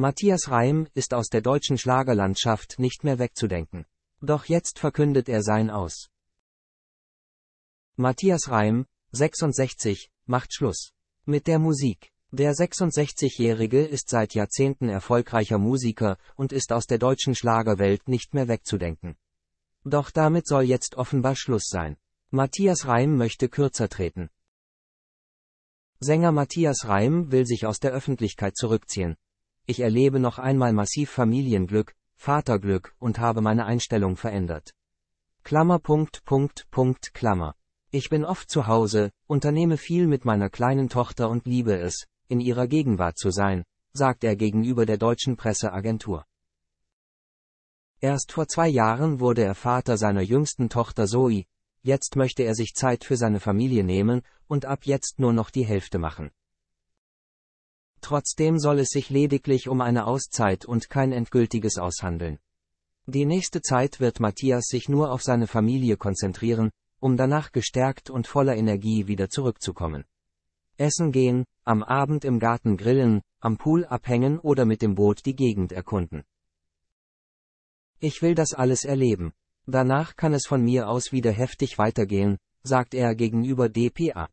Matthias Reim ist aus der deutschen Schlagerlandschaft nicht mehr wegzudenken. Doch jetzt verkündet er sein Aus. Matthias Reim, 66, macht Schluss. Mit der Musik. Der 66-Jährige ist seit Jahrzehnten erfolgreicher Musiker und ist aus der deutschen Schlagerwelt nicht mehr wegzudenken. Doch damit soll jetzt offenbar Schluss sein. Matthias Reim möchte kürzer treten. Sänger Matthias Reim will sich aus der Öffentlichkeit zurückziehen ich erlebe noch einmal massiv Familienglück, Vaterglück und habe meine Einstellung verändert. Klammer Punkt Punkt Punkt Klammer. Ich bin oft zu Hause, unternehme viel mit meiner kleinen Tochter und liebe es, in ihrer Gegenwart zu sein, sagt er gegenüber der deutschen Presseagentur. Erst vor zwei Jahren wurde er Vater seiner jüngsten Tochter Zoe, jetzt möchte er sich Zeit für seine Familie nehmen und ab jetzt nur noch die Hälfte machen. Trotzdem soll es sich lediglich um eine Auszeit und kein endgültiges aushandeln. Die nächste Zeit wird Matthias sich nur auf seine Familie konzentrieren, um danach gestärkt und voller Energie wieder zurückzukommen. Essen gehen, am Abend im Garten grillen, am Pool abhängen oder mit dem Boot die Gegend erkunden. Ich will das alles erleben. Danach kann es von mir aus wieder heftig weitergehen, sagt er gegenüber DPA.